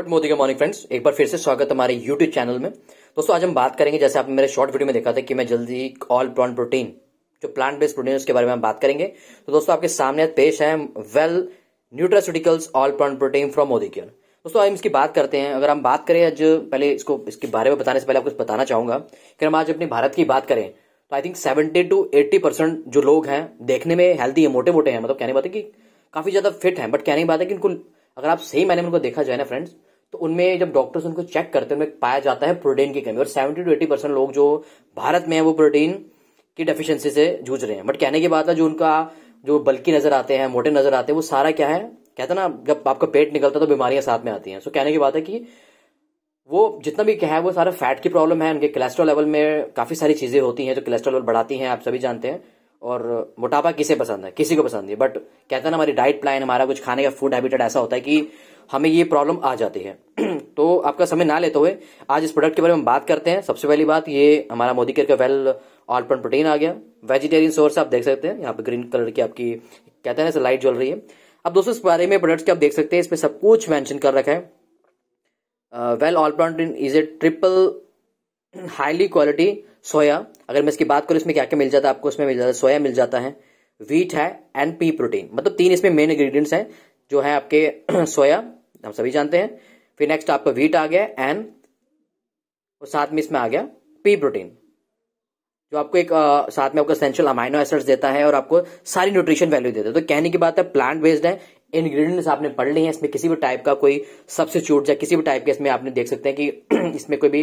good Modi good morning friends एक बार फिर से स्वागत हमारे यूट्यूब चैनल में दोस्तों आज हम बात करेंगे जैसे आपने मेरे शॉर्ट वीडियो में देखा था कि मैं जल्दी ऑल प्लान प्रोटीन जो प्लांट बेस्ड प्रोटीन उसके बारे में हम बात करेंगे तो दोस्तों आपके सामने पेश है well nutraceuticals all plant protein from Modicare दोस्तों हम इसकी बात करते हैं अगर हम बात करें आज पहले इसको इसके बारे में बताने से पहले आपको बताना चाहूंगा कि हम आज अपने भारत की बात करें तो I think seventy two eighty percent जो लोग हैं देखने में हेल्दी है मोटे मोटे हैं मतलब कहने बात है कि काफी ज्यादा फिट है बट कहने बात है कि इनको अगर आप सही मैंने उनको देखा जाए ना फ्रेंड्स तो उनमें जब डॉक्टर्स उनको चेक करते हैं उनमें पाया जाता है प्रोटीन की कमी और सेवेंटी टू एटी परसेंट लोग जो भारत में है वो प्रोटीन की डेफिशिएंसी से जूझ रहे हैं बट कहने की बात है जो उनका जो बल्कि नजर आते हैं मोटे नजर आते हैं वो सारा क्या है कहते ना जब आपका पेट निकलता है तो बीमारियां साथ में आती हैं सो कहने की बात है कि वो जितना भी क्या है वो सारा फैट की प्रॉब्लम है उनके कोलेस्ट्रॉल लेवल में काफी सारी चीजें होती हैं जो कोलेस्ट्रॉल लेवल बढ़ाती हैं आप सभी जानते हैं और मोटापा किसे पसंद है किसी को पसंद नहीं बट कहते हैं ना हमारी डाइट प्लान हमारा कुछ खाने का फूड हैबिटेट ऐसा होता है कि हमें ये प्रॉब्लम आ जाती है तो आपका समय ना लेते हुए आज इस प्रोडक्ट के बारे में बात करते हैं सबसे पहली बात ये हमारा मोदी केयर का वेल ऑलपन प्रोटीन आ गया वेजिटेरियन सोर्स आप देख सकते हैं यहाँ पे ग्रीन कलर की आपकी कहते हैं ना लाइट जल रही है अब दोस्तों इस बारे में प्रोडक्ट्स के आप देख सकते हैं इसमें सब कुछ मैंशन कर रखा है well all protein is a triple highly quality soya अगर मैं इसकी बात करूं इसमें क्या क्या मिल जाता है आपको इसमें मिल जाता है सोया मिल जाता है वीट है एंड पी प्रोटीन मतलब तीन इसमें मेन इंग्रेडिएंट्स हैं जो है आपके सोया हम सभी जानते हैं फिर नेक्स्ट आपका वीट आ गया एंड और साथ में इसमें आ गया पी प्रोटीन जो आपको एक आ, साथ में आपको सेंशल अमाइनो एसिड्स देता है और आपको सारी न्यूट्रिशन वैल्यू देता है तो कहने की बात है प्लांट बेस्ड है इंग्रेडिएंट्स आपने पढ़ ली है इसमें किसी भी टाइप का कोई सब्सिट्यूट या किसी भी टाइप के इसमें आपने देख सकते हैं कि इसमें कोई भी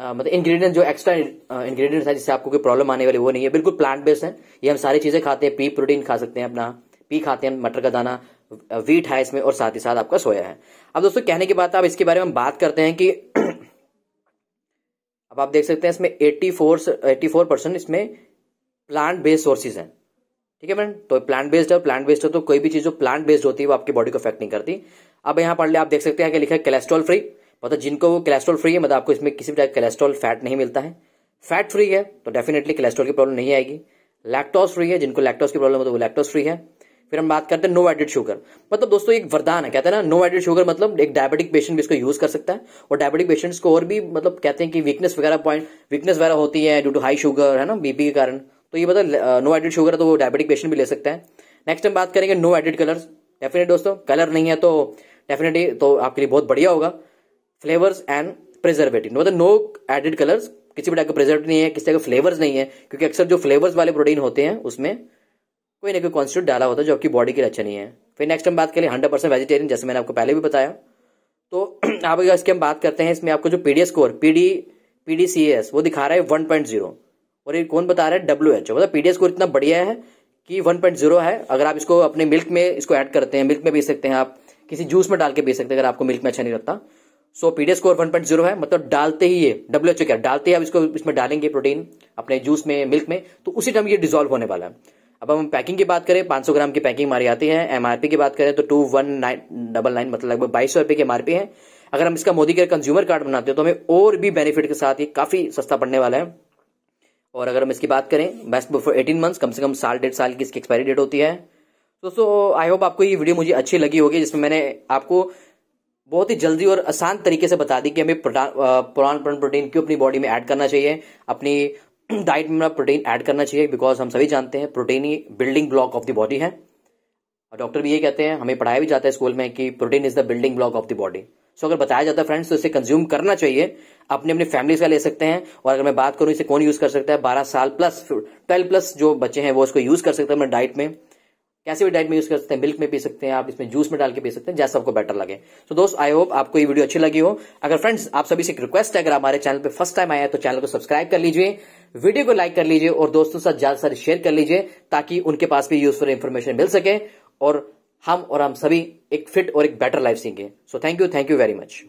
आ, मतलब इंग्रेडिएंट जो एक्स्ट्रा इंग्रेडिएंट्स है जिससे आपको कोई प्रॉब्लम आने वाली वो नहीं है बिल्कुल प्लांट बेस्ड है ये हम सारी चीजें खाते हैं पी प्रोटीन खा सकते हैं अपना पी खाते हैं मटर का दाना वीट है इसमें और साथ ही साथ आपका सोया है अब दोस्तों कहने के बाद आप इसके बारे में हम बात करते हैं कि अब आप देख सकते हैं इसमें eighty four eighty four percent इसमें प्लांट बेस्ड सोर्सेज हैं ठीक है मैम तो प्लांट बेस्ड है प्लांट बेस्ड है तो कोई भी चीज जो प्लांट बेस्ड होती है वो आपकी बॉडी को अफेक्ट नहीं करती अब यहाँ पढ़ ले आप देख सकते हैं कि लिखा है कोलेस्ट्रॉल फ्री मतलब जिनको वो कोलेस्ट्रॉल फ्री है मतलब आपको इसमें किसी भी टाइप कोलेस्ट्रॉल फैट नहीं मिलता है फैट फ्री है तो डेफिनेटली कोलेस्ट्रॉल की प्रॉब्लम नहीं आएगी लैक्टोज फ्री है जिनको लैक्टोज की प्रॉब्लम है तो वो लैक्टोज फ्री है फिर हम बात करते हैं नो एडेड शुगर मतलब दोस्तों एक वरदान है कहते हैं ना नो एडेड शुगर मतलब एक डायबिटिक पेशेंट भी इसको यूज कर सकता है और डायबिटिक पेशेंट्स को और भी मतलब कहते हैं कि वीकनेस वगैरह पॉइंट वीकनेस वगैरह होती है ड्यू टू हाई शुगर है ना बीपी के कारण तो ये मतलब नो एडेड शुगर है तो वो डायबिटिक पेशेंट भी ले सकता है नेक्स्ट हम बात करेंगे नो एडेड कलर डेफिनेट दोस्तों कलर नहीं है तो डेफिनेटली तो आपके लिए बहुत बढ़िया होगा फ्लेवर्स एंड प्रिजर्वेटिव मतलब नो एडेड कलर्स किसी भी टाइप का प्रिजर्व नहीं है किसी टाइप का फ्लेवर्स नहीं है क्योंकि अक्सर जो फ्लेवर्स वाले प्रोटीन होते हैं उसमें कोई ना कोई कॉन्स्टिट्यूट डाला होता है जो आपकी बॉडी के लिए अच्छा नहीं है फिर नेक्स्ट हम बात करें हंड्रेड परसेंट वेजिटेरियन जैसे मैंने आपको पहले भी बताया तो आप अगर इसकी हम बात करते हैं इसमें आपको जो P D score P D P D C S वो दिखा रहा है वन पॉइंट जीरो और ये कौन बता रहा है डब्ल्यू एच ओ मतलब पी डी स्कोर इतना बढ़िया है कि वन पॉइंट जीरो है अगर आप इसको अपने मिल्क में इसको ऐड करते हैं मिल्क में पी सकते हैं आप किसी जूस में डाल के पी सकते हैं अगर आपको मिल्क में अच्छा नहीं लगता so PDS score one point zero है मतलब डालते ही ये डब्ल्यू एच क्या डालते ही आप इसको इसमें डालेंगे प्रोटीन अपने जूस में मिल्क में तो उसी टाइम ये डिजोल्व होने वाला है अब हम पैकिंग की बात करें पांच सौ ग्राम की पैकिंग हमारी आती है एमआरपी की बात करें तो two one nine double nine मतलब लगभग बाईस सौ रुपए की एमआरपी है अगर हम इसका मोदी केयर कंज्यूमर कार्ड बनाते हैं तो हमें और भी बेनिफिट के साथ ये काफी सस्ता पड़ने वाला है और अगर हम इसकी बात करें बेस्ट बिफोर एटीन मंथ्स कम से कम साल डेढ़ साल की इसकी एक्सपायरी डेट होती है दोस्तों आई होप आपको ये वीडियो मुझे अच्छी लगी होगी जिसमें मैंने आपको बहुत ही जल्दी और आसान तरीके से बता दी कि हमें पुरान प्रोटीन क्यों अपनी बॉडी में ऐड करना चाहिए अपनी डाइट में प्रोटीन ऐड करना चाहिए बिकॉज हम सभी जानते हैं प्रोटीन ही building block of the body है और डॉक्टर भी ये कहते हैं हमें पढ़ाया भी जाता है स्कूल में कि protein is the building block of the body so अगर बताया जाता है फ्रेंड्स तो इसे कंज्यूम करना चाहिए अपने अपने फैमिली का ले सकते हैं और अगर मैं बात करूं इसे कौन यूज कर सकता है बारह साल प्लस ट्वेल्व प्लस जो बच्चे हैं वो इसको यूज कर सकते हैं अपने डाइट में कैसे भी डाइट में यूज कर सकते हैं मिल्क में पी सकते हैं आप इसमें जूस में डाल के पी सकते हैं जैसा आपको बेटर लगे तो दोस्त आई होप आपको ये वीडियो अच्छी लगी हो अगर फ्रेंड्स आप सभी से एक रिक्वेस्ट है अगर हमारे चैनल पर फर्स्ट टाइम आया तो चैनल को सब्सक्राइब कर लीजिए वीडियो को लाइक कर लीजिए और दोस्तों साथ ज्यादा सारे शेयर कर लीजिए ताकि उनके पास भी यूजफुल इन्फॉर्मेशन मिल सके और हम और हम सभी एक फिट और एक बेटर लाइफ सीखें so thank you thank you very much